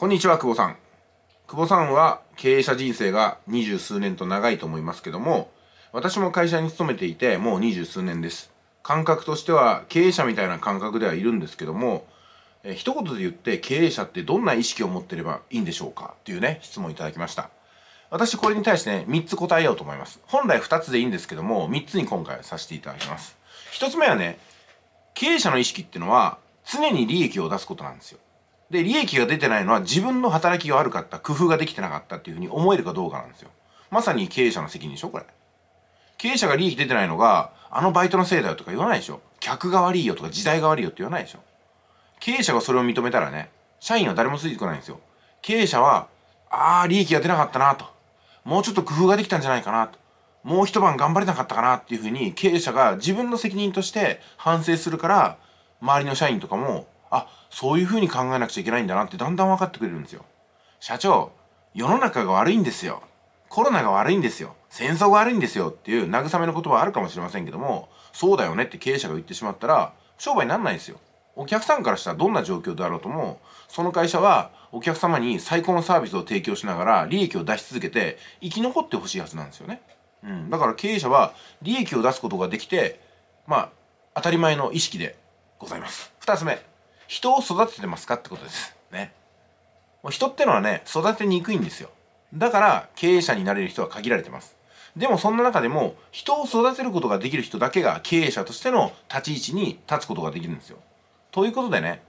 こんにちは、久保さん。久保さんは経営者人生が二十数年と長いと思いますけども、私も会社に勤めていてもう二十数年です。感覚としては経営者みたいな感覚ではいるんですけども、え一言で言って経営者ってどんな意識を持ってればいいんでしょうかっていうね、質問いただきました。私これに対してね、三つ答えようと思います。本来二つでいいんですけども、三つに今回させていただきます。一つ目はね、経営者の意識っていうのは常に利益を出すことなんですよ。で、利益が出てないのは自分の働きが悪かった、工夫ができてなかったっていうふうに思えるかどうかなんですよ。まさに経営者の責任でしょ、これ。経営者が利益出てないのが、あのバイトのせいだよとか言わないでしょ。客が悪いよとか時代が悪いよって言わないでしょ。経営者がそれを認めたらね、社員は誰もついてこないんですよ。経営者は、ああ、利益が出なかったなと。もうちょっと工夫ができたんじゃないかなと。もう一晩頑張れなかったかなっていうふうに経営者が自分の責任として反省するから、周りの社員とかもあそういうふうに考えなくちゃいけないんだなってだんだん分かってくれるんですよ社長世の中が悪いんですよコロナが悪いんですよ戦争が悪いんですよっていう慰めの言葉あるかもしれませんけどもそうだよねって経営者が言ってしまったら商売になんないですよお客さんからしたらどんな状況であろうともその会社はお客様に最高のサービスを提供しながら利益を出し続けて生き残ってほしいはずなんですよね、うん、だから経営者は利益を出すことができてまあ当たり前の意識でございます二つ目人を育ててますかってことです。ね。人ってのはね、育てにくいんですよ。だから経営者になれる人は限られてます。でもそんな中でも人を育てることができる人だけが経営者としての立ち位置に立つことができるんですよ。ということでね、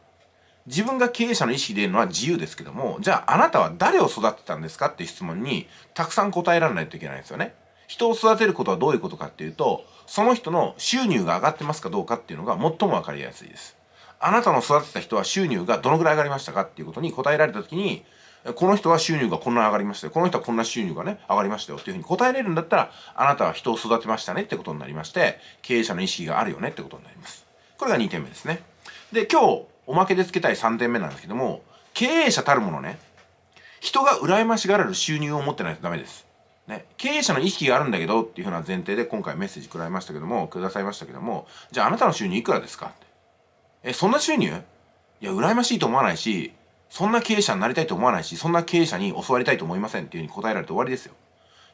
自分が経営者の意識でいるのは自由ですけども、じゃああなたは誰を育てたんですかっていう質問にたくさん答えられないといけないんですよね。人を育てることはどういうことかっていうと、その人の収入が上がってますかどうかっていうのが最もわかりやすいです。あなたの育てた人は収入がどのぐらい上がりましたかっていうことに答えられた時にこの人は収入がこんな上がりましたよこの人はこんな収入がね上がりましたよっていうふうに答えれるんだったらあなたは人を育てましたねってことになりまして経営者の意識があるよねってことになりますこれが2点目ですねで今日おまけでつけたい3点目なんですけども経営者たるものね人が羨ましがられる収入を持ってないとダメですね、経営者の意識があるんだけどっていうふうな前提で今回メッセージくらいましたけどもくださいましたけどもじゃああなたの収入いくらですかってえ、そんな収入いや、羨ましいと思わないし、そんな経営者になりたいと思わないし、そんな経営者に教わりたいと思いませんっていうふうに答えられて終わりですよ。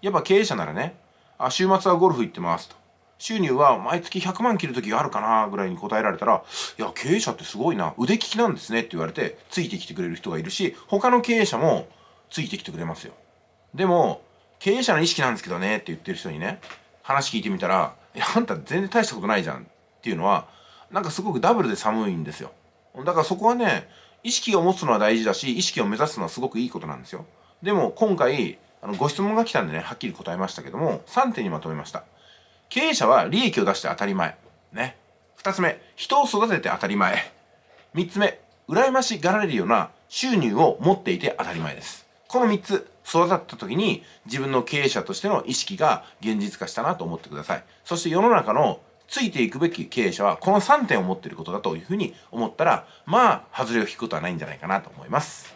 やっぱ経営者ならね、あ、週末はゴルフ行ってますと。収入は毎月100万切る時があるかなぐらいに答えられたら、いや、経営者ってすごいな、腕利きなんですねって言われて、ついてきてくれる人がいるし、他の経営者もついてきてくれますよ。でも、経営者の意識なんですけどねって言ってる人にね、話聞いてみたら、いや、あんた全然大したことないじゃんっていうのは、なんかすごくダブルで寒いんですよ。だからそこはね、意識を持つのは大事だし、意識を目指すのはすごくいいことなんですよ。でも今回、あのご質問が来たんでね、はっきり答えましたけども、3点にまとめました。経営者は利益を出して当たり前。ね。2つ目、人を育てて当たり前。3つ目、羨ましがられるような収入を持っていて当たり前です。この3つ、育った時に自分の経営者としての意識が現実化したなと思ってください。そして世の中のついていくべき経営者はこの3点を持っていることだというふうに思ったらまあ外れを引くことはないんじゃないかなと思います。